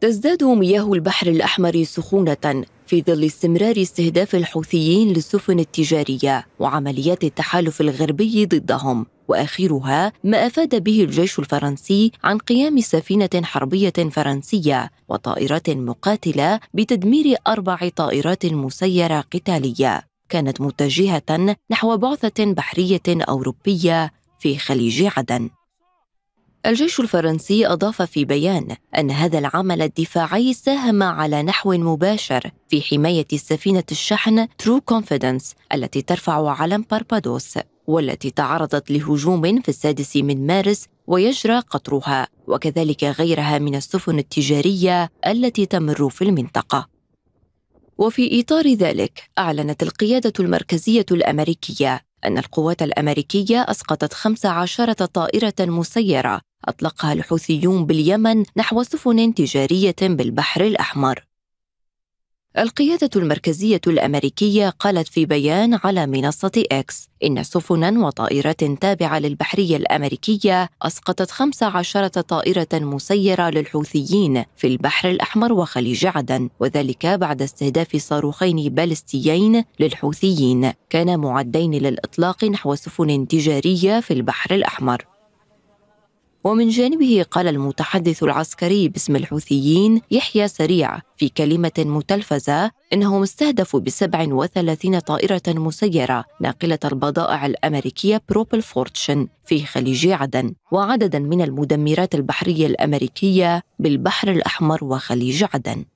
تزداد مياه البحر الأحمر سخونة في ظل استمرار استهداف الحوثيين للسفن التجارية وعمليات التحالف الغربي ضدهم واخرها ما افاد به الجيش الفرنسي عن قيام سفينه حربيه فرنسيه وطائرات مقاتله بتدمير اربع طائرات مسيره قتاليه كانت متجهه نحو بعثه بحريه اوروبيه في خليج عدن الجيش الفرنسي أضاف في بيان أن هذا العمل الدفاعي ساهم على نحو مباشر في حماية سفينة الشحن ترو كونفيدنس التي ترفع علم باربادوس والتي تعرضت لهجوم في السادس من مارس ويجرى قطرها وكذلك غيرها من السفن التجارية التي تمر في المنطقة وفي إطار ذلك أعلنت القيادة المركزية الأمريكية أن القوات الأمريكية أسقطت 15 طائرة مسيرة أطلقها الحوثيون باليمن نحو سفن تجارية بالبحر الأحمر. القيادة المركزية الأمريكية قالت في بيان على منصة إكس إن سفنا وطائرات تابعة للبحرية الأمريكية أسقطت 15 طائرة مسيرة للحوثيين في البحر الأحمر وخليج عدن وذلك بعد استهداف صاروخين بالستيين للحوثيين كان معدين للإطلاق نحو سفن تجارية في البحر الأحمر ومن جانبه قال المتحدث العسكري باسم الحوثيين يحيى سريع في كلمة متلفزة إنهم استهدفوا ب 37 طائرة مسيرة ناقلة البضائع الأمريكية بروبل فورتشن في خليج عدن وعددا من المدمرات البحرية الأمريكية بالبحر الأحمر وخليج عدن